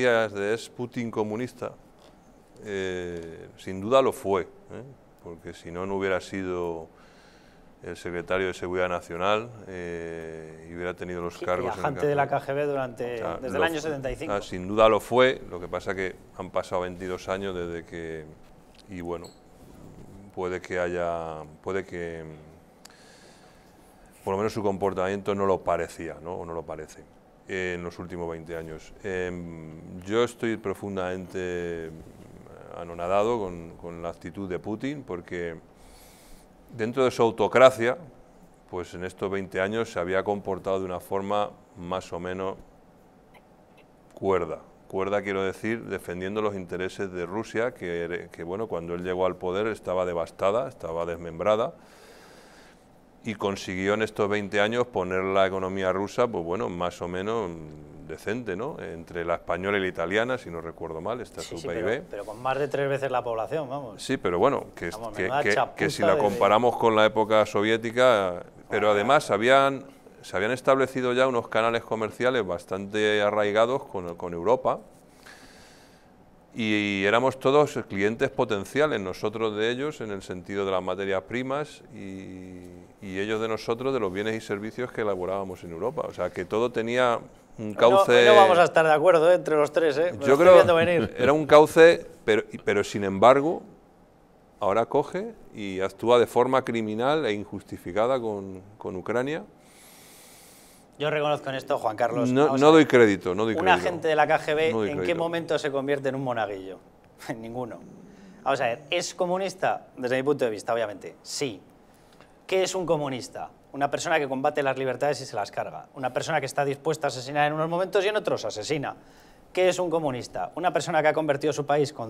de es Putin comunista, eh, sin duda lo fue, ¿eh? porque si no, no hubiera sido el secretario de Seguridad Nacional eh, y hubiera tenido los cargos... Y agente de la KGB durante, desde el año 75. Ah, sin duda lo fue, lo que pasa que han pasado 22 años desde que... y bueno, puede que haya... puede que... Mm, por lo menos su comportamiento no lo parecía, ¿no? o no lo parece en los últimos 20 años. Em, yo estoy profundamente anonadado con, la actitud de Putin porque dentro de su autocracia, pues en estos 20 años se había comportado de una forma más o menos cuerda. Cuerda quiero decir defendiendo los intereses de Rusia, que, que bueno, cuando él llegó al poder estaba devastada, estaba desmembrada y consiguió en estos 20 años poner la economía rusa, pues bueno, más o menos mm, decente, ¿no? Entre la española y la italiana, si no recuerdo mal, está sí, su PIB. Pero, con más de tres veces la población, vamos. Sí, pero bueno, que, si la comparamos con la época soviética, pero además habían, se habían establecido ya unos canales comerciales bastante arraigados con, con Europa, y éramos todos clientes potenciales, nosotros de ellos, en el sentido de las materias primas y y ellos de nosotros de los bienes y servicios que elaborábamos en Europa. O sea, que todo tenía un cauce... No, vamos a estar de acuerdo ¿eh? entre los tres, ¿eh? Yo creo que era un cauce, pero, pero sin embargo, ahora coge y actúa de forma criminal e injustificada con, Ucrania. Yo reconozco en esto, Juan Carlos. No, doy crédito, no doy un crédito. Un agente de la KGB, ¿en qué momento se convierte en un monaguillo? En ninguno. Vamos a ver, ¿es comunista? Desde mi punto de vista, obviamente, sí. ¿Qué es un comunista? Una persona que combate las libertades y se las carga. Una persona que está dispuesta a asesinar en unos momentos y en otros asesina. ¿Qué es un comunista? Una persona que ha convertido su país con